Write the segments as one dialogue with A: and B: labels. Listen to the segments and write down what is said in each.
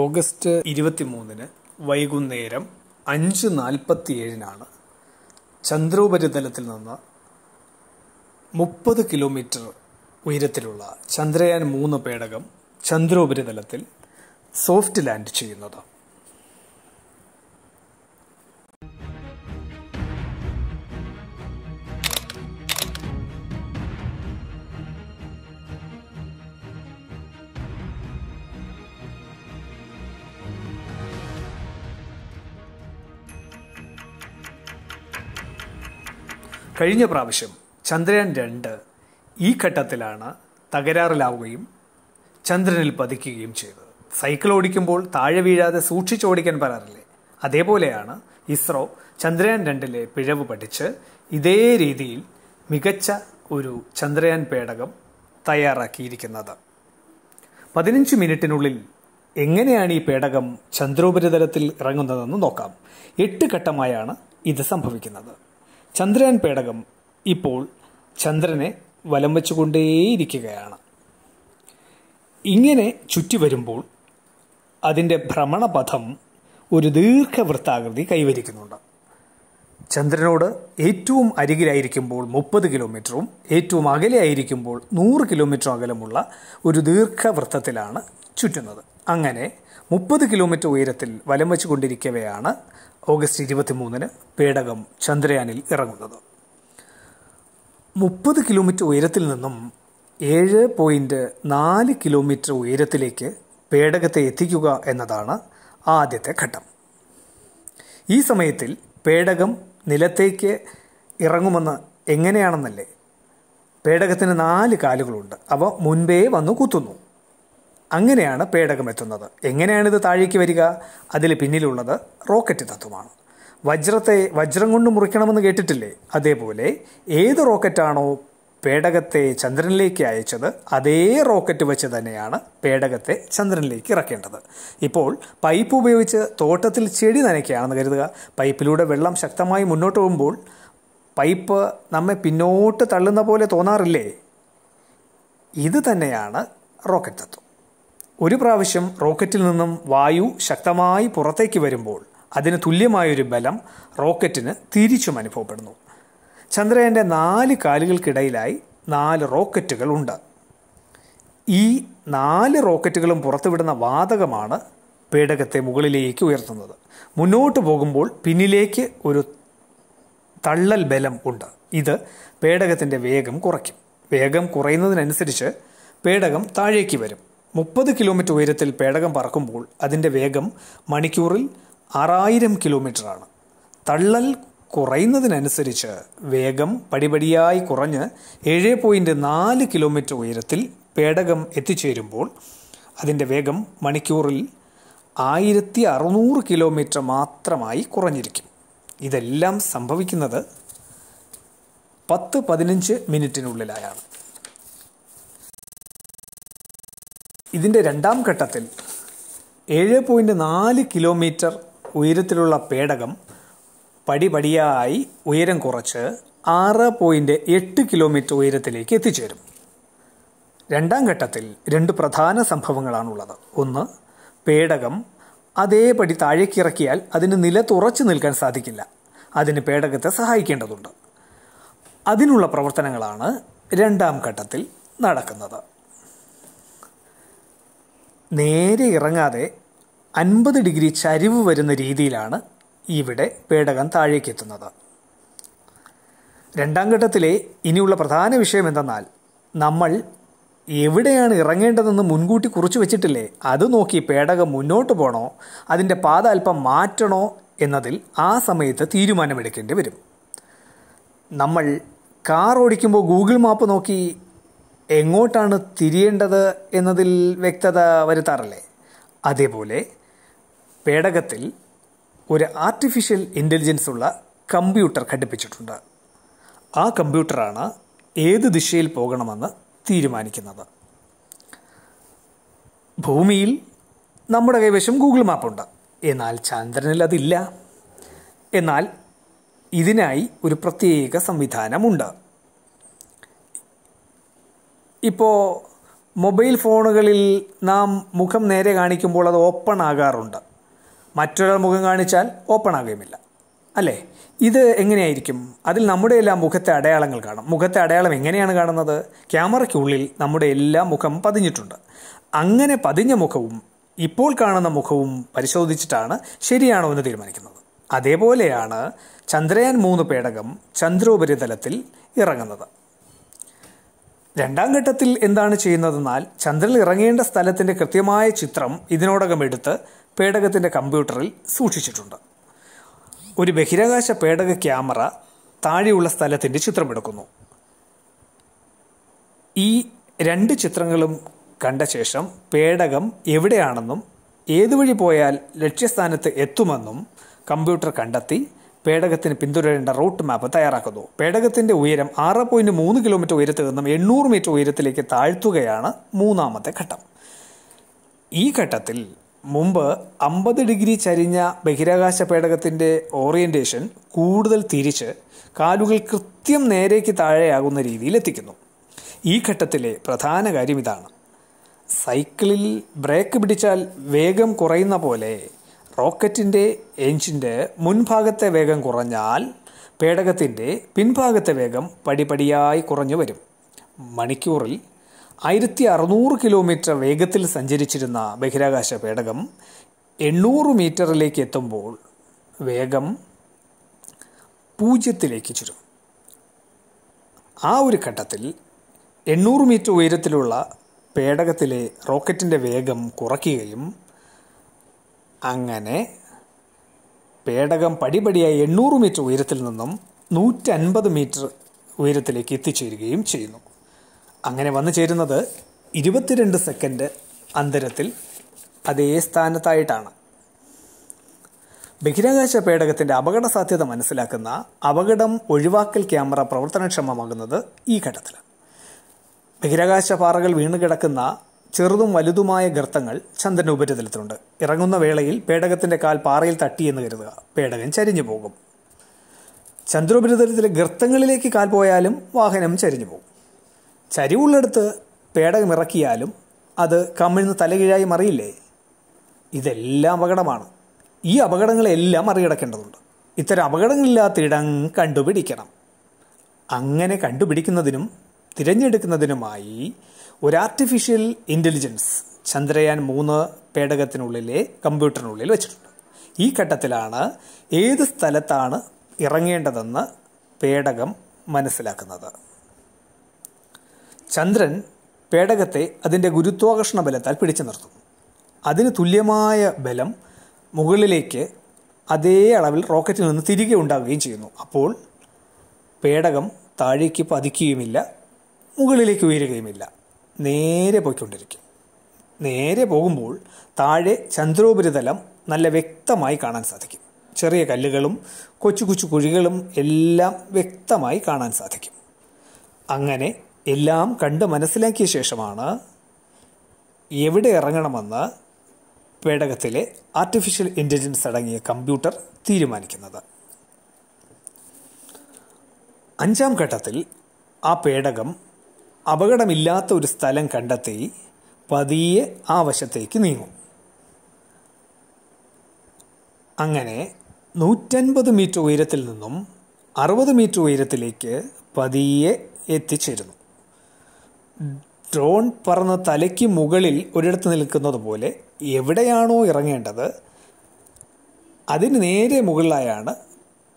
A: August മൂന്നിന് വൈകുന്നേരം അഞ്ച് ഏഴിനാണ് ചന്ദ്രോപരിതലത്തിൽ നിന്ന് മുപ്പത് കിലോമീറ്റർ ഉയരത്തിലുള്ള ചന്ദ്രയാൻ മൂന്ന് പേടകം ചന്ദ്രോപരിതലത്തിൽ സോഫ്റ്റ് ലാൻഡ് ചെയ്യുന്നത് കഴിഞ്ഞ പ്രാവശ്യം ചന്ദ്രയാൻ രണ്ട് ഈ ഘട്ടത്തിലാണ് തകരാറിലാവുകയും ചന്ദ്രനിൽ പതിക്കുകയും ചെയ്തത് സൈക്കിൾ ഓടിക്കുമ്പോൾ താഴെ വീഴാതെ സൂക്ഷിച്ചോടിക്കാൻ പറയാറില്ലേ അതേപോലെയാണ് ഇസ്രോ ചന്ദ്രയാൻ രണ്ടിലെ പിഴവ് പഠിച്ച് ഇതേ രീതിയിൽ മികച്ച ഒരു ചന്ദ്രയാൻ പേടകം തയ്യാറാക്കിയിരിക്കുന്നത് പതിനഞ്ച് മിനിറ്റിനുള്ളിൽ എങ്ങനെയാണ് ഈ പേടകം ചന്ദ്രോപരിതലത്തിൽ ഇറങ്ങുന്നതെന്ന് നോക്കാം എട്ട് ഘട്ടമായാണ് ഇത് സംഭവിക്കുന്നത് ചന്ദ്രയാൻ പേടകം ഇപ്പോൾ ചന്ദ്രനെ വലം വെച്ചുകൊണ്ടേയിരിക്കുകയാണ് ഇങ്ങനെ ചുറ്റി വരുമ്പോൾ അതിൻ്റെ ഭ്രമണപഥം ഒരു ദീർഘവൃത്താകൃതി കൈവരിക്കുന്നുണ്ട് ചന്ദ്രനോട് ഏറ്റവും അരികിലായിരിക്കുമ്പോൾ മുപ്പത് കിലോമീറ്ററും ഏറ്റവും അകലെയായിരിക്കുമ്പോൾ നൂറ് കിലോമീറ്റർ അകലമുള്ള ഒരു ദീർഘവൃത്തത്തിലാണ് ചുറ്റുന്നത് അങ്ങനെ മുപ്പത് കിലോമീറ്റർ ഉയരത്തിൽ വലം വെച്ചുകൊണ്ടിരിക്കവെയാണ് ഓഗസ്റ്റ് ഇരുപത്തിമൂന്നിന് പേടകം ചന്ദ്രയാനിൽ ഇറങ്ങുന്നത് മുപ്പത് കിലോമീറ്റർ ഉയരത്തിൽ നിന്നും ഏഴ് പോയിൻറ്റ് നാല് കിലോമീറ്റർ ഉയരത്തിലേക്ക് പേടകത്തെ എത്തിക്കുക എന്നതാണ് ആദ്യത്തെ ഘട്ടം ഈ സമയത്തിൽ പേടകം നിലത്തേക്ക് ഇറങ്ങുമെന്ന് എങ്ങനെയാണെന്നല്ലേ പേടകത്തിന് നാല് കാലുകളുണ്ട് അവ മുൻപേ വന്ന് കുത്തുന്നു അങ്ങനെയാണ് പേടകം എത്തുന്നത് എങ്ങനെയാണ് ഇത് താഴേക്ക് വരിക അതിൽ പിന്നിലുള്ളത് റോക്കറ്റ് തത്വമാണ് വജ്രത്തെ വജ്രം കൊണ്ട് മുറിക്കണമെന്ന് കേട്ടിട്ടില്ലേ അതേപോലെ ഏത് റോക്കറ്റാണോ പേടകത്തെ ചന്ദ്രനിലേക്ക് അയച്ചത് അതേ റോക്കറ്റ് വെച്ച് തന്നെയാണ് പേടകത്തെ ചന്ദ്രനിലേക്ക് ഇറക്കേണ്ടത് ഇപ്പോൾ പൈപ്പ് ഉപയോഗിച്ച് തോട്ടത്തിൽ ചെടി നനയ്ക്കുകയാണെന്ന് കരുതുക പൈപ്പിലൂടെ വെള്ളം ശക്തമായി മുന്നോട്ട് പോകുമ്പോൾ പൈപ്പ് നമ്മെ പിന്നോട്ട് തള്ളുന്ന പോലെ തോന്നാറില്ലേ ഇത് തന്നെയാണ് റോക്കറ്റ് തത്വം ഒരു പ്രാവശ്യം റോക്കറ്റിൽ നിന്നും വായു ശക്തമായി പുറത്തേക്ക് വരുമ്പോൾ അതിന് തുല്യമായൊരു ബലം റോക്കറ്റിന് തിരിച്ചും അനുഭവപ്പെടുന്നു ചന്ദ്രയൻ്റെ നാല് കാലുകൾക്കിടയിലായി നാല് റോക്കറ്റുകൾ ഉണ്ട് ഈ നാല് റോക്കറ്റുകളും പുറത്തുവിടുന്ന വാതകമാണ് പേടകത്തെ മുകളിലേക്ക് ഉയർത്തുന്നത് മുന്നോട്ട് പോകുമ്പോൾ പിന്നിലേക്ക് ഒരു തള്ളൽ ബലം ഉണ്ട് ഇത് പേടകത്തിൻ്റെ വേഗം കുറയ്ക്കും വേഗം കുറയുന്നതിനനുസരിച്ച് പേടകം താഴേക്ക് വരും മുപ്പത് കിലോമീറ്റർ ഉയരത്തിൽ പേടകം പറക്കുമ്പോൾ അതിൻ്റെ വേഗം മണിക്കൂറിൽ ആറായിരം കിലോമീറ്ററാണ് തള്ളൽ കുറയുന്നതിനനുസരിച്ച് വേഗം പടിപടിയായി കുറഞ്ഞ് ഏഴ് പോയിൻറ്റ് നാല് കിലോമീറ്റർ ഉയരത്തിൽ പേടകം എത്തിച്ചേരുമ്പോൾ അതിൻ്റെ വേഗം മണിക്കൂറിൽ ആയിരത്തി അറുന്നൂറ് കിലോമീറ്റർ മാത്രമായി കുറഞ്ഞിരിക്കും ഇതെല്ലാം സംഭവിക്കുന്നത് പത്ത് പതിനഞ്ച് മിനിറ്റിനുള്ളിലായാണ് ഇതിൻ്റെ രണ്ടാം ഘട്ടത്തിൽ ഏഴ് പോയിൻറ്റ് നാല് കിലോമീറ്റർ ഉയരത്തിലുള്ള പേടകം പടിപടിയായി ഉയരം കുറച്ച് ആറ് പോയിൻറ്റ് എട്ട് കിലോമീറ്റർ ഉയരത്തിലേക്ക് എത്തിച്ചേരും രണ്ടാം ഘട്ടത്തിൽ രണ്ട് പ്രധാന സംഭവങ്ങളാണുള്ളത് ഒന്ന് പേടകം അതേപടി താഴേക്കിറക്കിയാൽ അതിന് നിലത്തുറച്ചു നിൽക്കാൻ സാധിക്കില്ല അതിന് പേടകത്തെ സഹായിക്കേണ്ടതുണ്ട് അതിനുള്ള പ്രവർത്തനങ്ങളാണ് രണ്ടാം ഘട്ടത്തിൽ നടക്കുന്നത് നേരെ ഇറങ്ങാതെ അൻപത് ഡിഗ്രി ചരിവ് വരുന്ന രീതിയിലാണ് ഇവിടെ പേടകം താഴേക്ക് എത്തുന്നത് രണ്ടാം ഘട്ടത്തിലെ ഇനിയുള്ള പ്രധാന വിഷയം എന്തെന്നാൽ നമ്മൾ എവിടെയാണ് ഇറങ്ങേണ്ടതെന്ന് മുൻകൂട്ടി കുറിച്ചു വെച്ചിട്ടില്ലേ അത് നോക്കി പേടകം മുന്നോട്ട് പോകണോ അതിൻ്റെ പാത അല്പം മാറ്റണോ എന്നതിൽ ആ സമയത്ത് തീരുമാനമെടുക്കേണ്ടി വരും നമ്മൾ കാർ ഓടിക്കുമ്പോൾ ഗൂഗിൾ മാപ്പ് നോക്കി എങ്ങോട്ടാണ് തിരിയേണ്ടത് എന്നതിൽ വ്യക്തത വരുത്താറല്ലേ അതേപോലെ പേടകത്തിൽ ഒരു ആർട്ടിഫിഷ്യൽ ഇൻ്റലിജൻസ് ഉള്ള കമ്പ്യൂട്ടർ ഘടിപ്പിച്ചിട്ടുണ്ട് ആ കമ്പ്യൂട്ടറാണ് ഏത് ദിശയിൽ പോകണമെന്ന് തീരുമാനിക്കുന്നത് ഭൂമിയിൽ നമ്മുടെ കൈവശം ഗൂഗിൾ മാപ്പുണ്ട് എന്നാൽ ചന്ദ്രനിൽ അതില്ല എന്നാൽ ഇതിനായി ഒരു പ്രത്യേക സംവിധാനമുണ്ട് ഇപ്പോൾ മൊബൈൽ ഫോണുകളിൽ നാം മുഖം നേരെ കാണിക്കുമ്പോൾ അത് ഓപ്പൺ ആകാറുണ്ട് മറ്റൊരാൾ മുഖം കാണിച്ചാൽ ഓപ്പൺ ആകുകയുമില്ല അല്ലേ ഇത് എങ്ങനെയായിരിക്കും അതിൽ നമ്മുടെ എല്ലാം മുഖത്തെ അടയാളങ്ങൾ കാണും മുഖത്തെ അടയാളം എങ്ങനെയാണ് കാണുന്നത് ക്യാമറയ്ക്കുള്ളിൽ നമ്മുടെ എല്ലാ മുഖം പതിഞ്ഞിട്ടുണ്ട് അങ്ങനെ പതിഞ്ഞ മുഖവും ഇപ്പോൾ കാണുന്ന മുഖവും പരിശോധിച്ചിട്ടാണ് ശരിയാണോ എന്ന് തീരുമാനിക്കുന്നത് അതേപോലെയാണ് ചന്ദ്രയാൻ മൂന്ന് പേടകം ചന്ദ്രോപരിതലത്തിൽ ഇറങ്ങുന്നത് രണ്ടാം ഘട്ടത്തിൽ എന്താണ് ചെയ്യുന്നതെന്നാൽ ചന്ദ്രൻ ഇറങ്ങേണ്ട സ്ഥലത്തിൻ്റെ കൃത്യമായ ചിത്രം ഇതിനോടകം എടുത്ത് പേടകത്തിൻ്റെ കമ്പ്യൂട്ടറിൽ സൂക്ഷിച്ചിട്ടുണ്ട് ഒരു ബഹിരാകാശ പേടക ക്യാമറ താഴെയുള്ള സ്ഥലത്തിൻ്റെ ചിത്രമെടുക്കുന്നു ഈ രണ്ട് ചിത്രങ്ങളും കണ്ട ശേഷം പേടകം എവിടെയാണെന്നും ഏതുവഴി പോയാൽ ലക്ഷ്യസ്ഥാനത്ത് എത്തുമെന്നും കമ്പ്യൂട്ടർ കണ്ടെത്തി പേടകത്തിന് പിന്തുടരേണ്ട റൂട്ട് മാപ്പ് തയ്യാറാക്കുന്നു പേടകത്തിന്റെ ഉയരം ആറ് പോയിന്റ് മൂന്ന് കിലോമീറ്റർ ഉയരത്തിൽ നിന്നും എണ്ണൂറ് മീറ്റർ ഉയരത്തിലേക്ക് താഴ്ത്തുകയാണ് മൂന്നാമത്തെ ഘട്ടം ഈ ഘട്ടത്തിൽ മുമ്പ് അമ്പത് ഡിഗ്രി ചരിഞ്ഞ ബഹിരാകാശ പേടകത്തിൻ്റെ ഓറിയന്റേഷൻ കൂടുതൽ തിരിച്ച് കാലുകൾ കൃത്യം നേരേക്ക് താഴെയാകുന്ന രീതിയിൽ എത്തിക്കുന്നു ഈ ഘട്ടത്തിലെ പ്രധാന കാര്യം ഇതാണ് സൈക്കിളിൽ ബ്രേക്ക് പിടിച്ചാൽ വേഗം കുറയുന്ന പോലെ റോക്കറ്റിൻ്റെ എഞ്ചിൻ്റെ മുൻഭാഗത്തെ വേഗം കുറഞ്ഞാൽ പേടകത്തിൻ്റെ പിൻഭാഗത്തെ വേഗം പടിപടിയായി കുറഞ്ഞു വരും മണിക്കൂറിൽ ആയിരത്തി അറുന്നൂറ് കിലോമീറ്റർ വേഗത്തിൽ സഞ്ചരിച്ചിരുന്ന ബഹിരാകാശ പേടകം എണ്ണൂറ് മീറ്ററിലേക്ക് എത്തുമ്പോൾ വേഗം പൂജ്യത്തിലേക്ക് ചുരും ആ ഒരു ഘട്ടത്തിൽ എണ്ണൂറ് മീറ്റർ ഉയരത്തിലുള്ള പേടകത്തിലെ റോക്കറ്റിൻ്റെ വേഗം കുറയ്ക്കുകയും അങ്ങനെ പേടകം പടിപടിയായി എണ്ണൂറ് മീറ്റർ ഉയരത്തിൽ നിന്നും നൂറ്റൻപത് മീറ്റർ ഉയരത്തിലേക്ക് എത്തിച്ചേരുകയും ചെയ്യുന്നു അങ്ങനെ വന്നു ചേരുന്നത് ഇരുപത്തിരണ്ട് സെക്കൻഡ് അന്തരത്തിൽ അതേ സ്ഥാനത്തായിട്ടാണ് ബഹിരാകാശ പേടകത്തിൻ്റെ അപകട സാധ്യത മനസ്സിലാക്കുന്ന അപകടം ഒഴിവാക്കൽ ക്യാമറ പ്രവർത്തനക്ഷമമാകുന്നത് ഈ ഘട്ടത്തിൽ ബഹിരാകാശ പാറകൾ വീണുകിടക്കുന്ന ചെറുതും വലുതുമായ ഗർത്തങ്ങൾ ചന്ദ്രന്റെ ഉപരിതലത്തിലുണ്ട് ഇറങ്ങുന്ന വേളയിൽ പേടകത്തിന്റെ കാൽ പാറയിൽ തട്ടിയെന്ന് കരുതുക പേടകൻ ചരിഞ്ഞു പോകും ചന്ദ്രോപരിതലത്തിലെ ഗർത്തങ്ങളിലേക്ക് കാൽ പോയാലും വാഹനം ചരിഞ്ഞു പോകും ചരിവുള്ളിടത്ത് പേടകം ഇറക്കിയാലും അത് കമ്മിഴ്ന്ന് തലകീഴായി മറിയില്ലേ ഇതെല്ലാം അപകടമാണ് ഈ അപകടങ്ങളെല്ലാം മറികടക്കേണ്ടതുണ്ട് ഇത്തരം അപകടങ്ങളില്ലാത്ത ഇടം കണ്ടുപിടിക്കണം അങ്ങനെ കണ്ടുപിടിക്കുന്നതിനും തിരഞ്ഞെടുക്കുന്നതിനുമായി ഒരു ആർട്ടിഫിഷ്യൽ ഇൻ്റലിജൻസ് ചന്ദ്രയാൻ മൂന്ന് പേടകത്തിനുള്ളിലെ കമ്പ്യൂട്ടറിനുള്ളിൽ വെച്ചിട്ടുണ്ട് ഈ ഘട്ടത്തിലാണ് ഏത് സ്ഥലത്താണ് ഇറങ്ങേണ്ടതെന്ന് പേടകം മനസ്സിലാക്കുന്നത് ചന്ദ്രൻ പേടകത്തെ അതിൻ്റെ ഗുരുത്വാകർഷണ ബലത്താൽ പിടിച്ചു നിർത്തും അതിന് തുല്യമായ ബലം മുകളിലേക്ക് അതേ അളവിൽ റോക്കറ്റിൽ നിന്ന് തിരികെ ഉണ്ടാവുകയും ചെയ്യുന്നു അപ്പോൾ പേടകം താഴേക്ക് പതിക്കുകയുമില്ല മുകളിലേക്ക് ഉയരുകയുമില്ല നേരെ പോയിക്കൊണ്ടിരിക്കും നേരെ പോകുമ്പോൾ താഴെ ചന്ദ്രോപരിതലം നല്ല വ്യക്തമായി കാണാൻ സാധിക്കും ചെറിയ കല്ലുകളും കൊച്ചു കൊച്ചു കുഴികളും എല്ലാം വ്യക്തമായി കാണാൻ സാധിക്കും അങ്ങനെ എല്ലാം കണ്ട് മനസ്സിലാക്കിയ ശേഷമാണ് എവിടെ ഇറങ്ങണമെന്ന് പേടകത്തിലെ ആർട്ടിഫിഷ്യൽ ഇൻ്റലിജൻസ് അടങ്ങിയ കമ്പ്യൂട്ടർ തീരുമാനിക്കുന്നത് അഞ്ചാം ഘട്ടത്തിൽ ആ പേടകം അപകടമില്ലാത്ത ഒരു സ്ഥലം കണ്ടെത്തി പതിയെ ആ വശത്തേക്ക് നീങ്ങും അങ്ങനെ നൂറ്റൻപത് മീറ്റർ ഉയരത്തിൽ നിന്നും അറുപത് മീറ്റർ ഉയരത്തിലേക്ക് പതിയെ എത്തിച്ചേരുന്നു ഡ്രോൺ പറന്ന് തലയ്ക്ക് മുകളിൽ ഒരിടത്ത് നിൽക്കുന്നത് പോലെ എവിടെയാണോ ഇറങ്ങേണ്ടത് അതിന് നേരെ മുകളിലായാണ്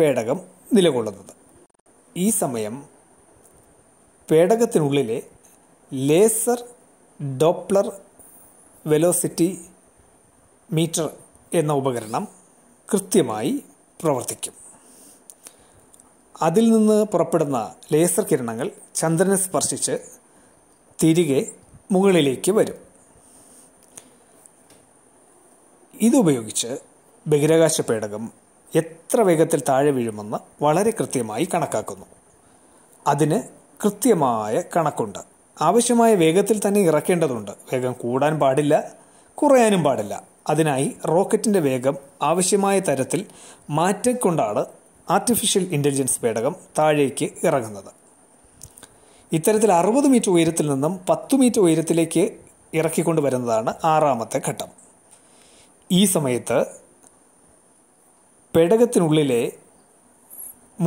A: പേടകം നിലകൊള്ളുന്നത് ഈ സമയം പേടകത്തിനുള്ളിലെ ലേസർ ഡോപ്ലർ വെലോസിറ്റി മീറ്റർ എന്ന ഉപകരണം കൃത്യമായി പ്രവർത്തിക്കും അതിൽ നിന്ന് പുറപ്പെടുന്ന ലേസർ കിരണങ്ങൾ ചന്ദ്രനെ സ്പർശിച്ച് തിരികെ മുകളിലേക്ക് വരും ഇതുപയോഗിച്ച് ബഹിരാകാശ പേടകം എത്ര വേഗത്തിൽ താഴെ വീഴുമെന്ന് വളരെ കൃത്യമായി കണക്കാക്കുന്നു അതിന് കൃത്യമായ കണക്കുണ്ട് ആവശ്യമായ വേഗത്തിൽ തന്നെ ഇറക്കേണ്ടതുണ്ട് വേഗം കൂടാൻ പാടില്ല കുറയാനും പാടില്ല അതിനായി റോക്കറ്റിൻ്റെ വേഗം ആവശ്യമായ തരത്തിൽ മാറ്റിക്കൊണ്ടാണ് ആർട്ടിഫിഷ്യൽ ഇൻ്റലിജൻസ് പേടകം താഴേക്ക് ഇറങ്ങുന്നത് ഇത്തരത്തിൽ അറുപത് മീറ്റർ ഉയരത്തിൽ നിന്നും പത്ത് മീറ്റർ ഉയരത്തിലേക്ക് ഇറക്കിക്കൊണ്ട് വരുന്നതാണ് ആറാമത്തെ ഘട്ടം ഈ സമയത്ത് പേടകത്തിനുള്ളിലെ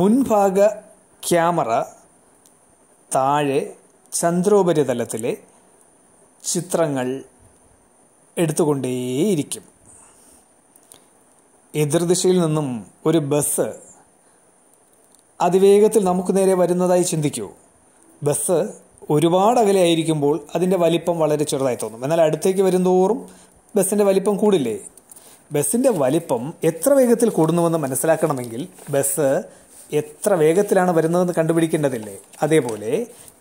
A: മുൻഭാഗ ക്യാമറ താഴെ ചന്ദ്രോപരിതലത്തിലെ ചിത്രങ്ങൾ എടുത്തുകൊണ്ടേയിരിക്കും എതിർദിശയിൽ നിന്നും ഒരു ബസ് അതിവേഗത്തിൽ നമുക്ക് നേരെ വരുന്നതായി ചിന്തിക്കൂ ബസ് ഒരുപാട് അകലെ ആയിരിക്കുമ്പോൾ അതിൻ്റെ വലിപ്പം വളരെ ചെറുതായി തോന്നും എന്നാൽ അടുത്തേക്ക് വരുന്തോറും ബസ്സിൻ്റെ വലിപ്പം കൂടില്ലേ ബസ്സിൻ്റെ വലിപ്പം എത്ര വേഗത്തിൽ കൂടുന്നുവെന്ന് മനസ്സിലാക്കണമെങ്കിൽ ബസ് എത്ര വേഗത്തിലാണ് വരുന്നതെന്ന് കണ്ടുപിടിക്കേണ്ടതില്ലേ അതേപോലെ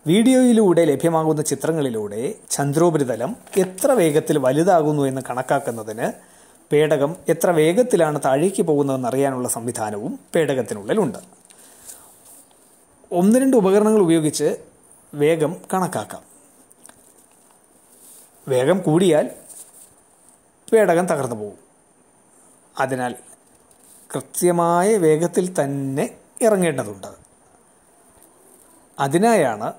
A: വീഡിയോയിലൂടെ ലഭ്യമാകുന്ന ചിത്രങ്ങളിലൂടെ ചന്ദ്രോപരിതലം എത്ര വേഗത്തിൽ വലുതാകുന്നു എന്ന് കണക്കാക്കുന്നതിന് പേടകം എത്ര വേഗത്തിലാണ് താഴേക്ക് പോകുന്നതെന്ന് അറിയാനുള്ള സംവിധാനവും പേടകത്തിനുള്ളിലുണ്ട് ഒന്ന് രണ്ട് ഉപകരണങ്ങൾ ഉപയോഗിച്ച് വേഗം കണക്കാക്കാം വേഗം കൂടിയാൽ പേടകം തകർന്നു പോകും അതിനാൽ കൃത്യമായ വേഗത്തിൽ തന്നെ ഇറങ്ങേണ്ടതുണ്ട് അതിനായാണ്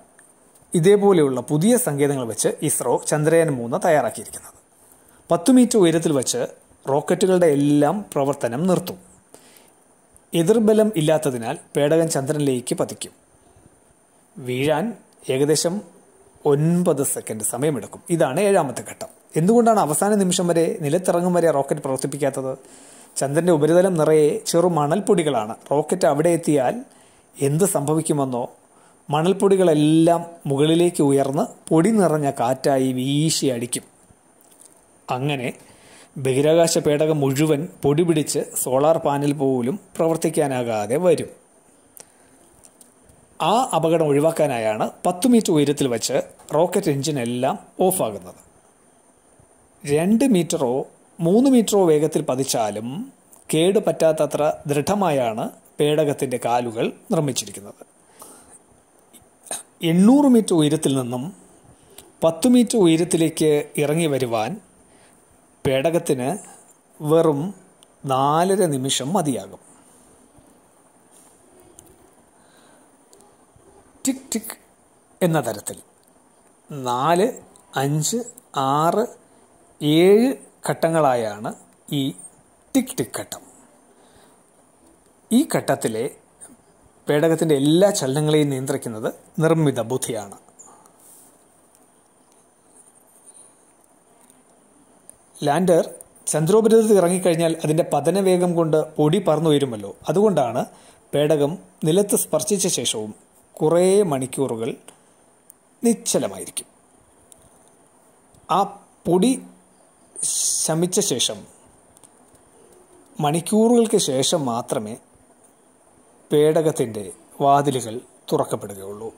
A: ഇതേപോലെയുള്ള പുതിയ സങ്കേതങ്ങൾ വെച്ച് ഇസ്രോ ചന്ദ്രയാൻ മൂന്ന് തയ്യാറാക്കിയിരിക്കുന്നത് പത്തു മീറ്റർ ഉയരത്തിൽ വെച്ച് റോക്കറ്റുകളുടെ എല്ലാം പ്രവർത്തനം നിർത്തും എതിർബലം ഇല്ലാത്തതിനാൽ പേടകം ചന്ദ്രനിലേക്ക് പതിക്കും വീഴാൻ ഏകദേശം ഒൻപത് സെക്കൻഡ് സമയമെടുക്കും ഇതാണ് ഏഴാമത്തെ ഘട്ടം എന്തുകൊണ്ടാണ് അവസാന നിമിഷം വരെ നിലത്തിറങ്ങും വരെ റോക്കറ്റ് പ്രവർത്തിപ്പിക്കാത്തത് ചന്ദ്രന്റെ ഉപരിതലം നിറയെ ചെറു മണൽപ്പൊടികളാണ് റോക്കറ്റ് അവിടെ എത്തിയാൽ എന്ത് സംഭവിക്കുമെന്നോ മണൽപ്പൊടികളെല്ലാം മുകളിലേക്ക് ഉയർന്ന് പൊടി നിറഞ്ഞ കാറ്റായി വീശി അടിക്കും അങ്ങനെ ബഹിരാകാശ പേടകം മുഴുവൻ പൊടി പിടിച്ച് സോളാർ പാനൽ പോലും പ്രവർത്തിക്കാനാകാതെ വരും ആ അപകടം ഒഴിവാക്കാനായാണ് പത്ത് മീറ്റർ ഉയരത്തിൽ വച്ച് റോക്കറ്റ് എഞ്ചിൻ എല്ലാം ഓഫാകുന്നത് രണ്ട് മീറ്ററോ മൂന്ന് മീറ്ററോ വേഗത്തിൽ പതിച്ചാലും കേട് പറ്റാത്തത്ര ദൃഢമായാണ് പേടകത്തിൻ്റെ കാലുകൾ നിർമ്മിച്ചിരിക്കുന്നത് എണ്ണൂറ് മീറ്റർ ഉയരത്തിൽ നിന്നും പത്ത് മീറ്റർ ഉയരത്തിലേക്ക് ഇറങ്ങി വരുവാൻ പേടകത്തിന് വെറും നാലര നിമിഷം മതിയാകും ടിക് ടിക് എന്ന തരത്തിൽ നാല് അഞ്ച് ആറ് ഏഴ് ഘട്ടങ്ങളായാണ് ഈ ടിക് ടിക് ഘട്ടം ഈ ഘട്ടത്തിലെ പേടകത്തിൻ്റെ എല്ലാ ചലനങ്ങളെയും നിയന്ത്രിക്കുന്നത് നിർമ്മിത ബുദ്ധിയാണ് ലാൻഡർ ചന്ദ്രോപരിതത്തിൽ ഇറങ്ങിക്കഴിഞ്ഞാൽ അതിൻ്റെ പതനവേഗം കൊണ്ട് പൊടി പറന്നു വരുമല്ലോ അതുകൊണ്ടാണ് പേടകം നിലത്ത് സ്പർശിച്ച ശേഷവും കുറേ മണിക്കൂറുകൾ നിശ്ചലമായിരിക്കും ആ പൊടി ശമിച്ച ശേഷം മണിക്കൂറുകൾക്ക് ശേഷം മാത്രമേ പേടകത്തിൻ്റെ വാതിലുകൾ തുറക്കപ്പെടുകയുള്ളൂ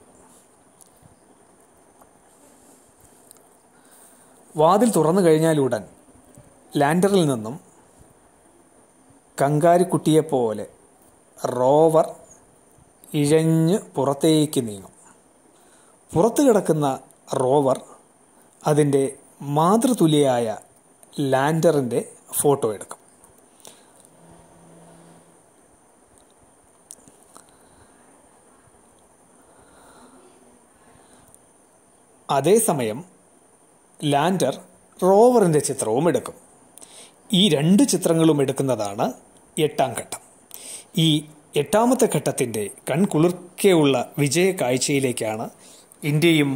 A: വാതിൽ തുറന്നു കഴിഞ്ഞാലുടൻ ലാൻഡറിൽ നിന്നും കങ്കാരിക്കുട്ടിയെപ്പോലെ റോവർ ഇഴഞ്ഞ് പുറത്തേക്ക് നീങ്ങും പുറത്തു കിടക്കുന്ന റോവർ അതിൻ്റെ മാതൃതുല്യായ ലാൻഡറിൻ്റെ ഫോട്ടോ എടുക്കും അതേസമയം ലാൻഡർ റോവറിൻ്റെ ചിത്രവും എടുക്കും ഈ രണ്ട് ചിത്രങ്ങളും എടുക്കുന്നതാണ് എട്ടാം ഘട്ടം ഈ എട്ടാമത്തെ ഘട്ടത്തിൻ്റെ കൺകുളിർക്കെയുള്ള വിജയ കാഴ്ചയിലേക്കാണ് ഇന്ത്യയും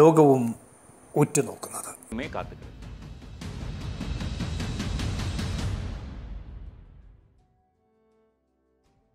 A: ലോകവും ഉറ്റുനോക്കുന്നത് കാത്തുകൾ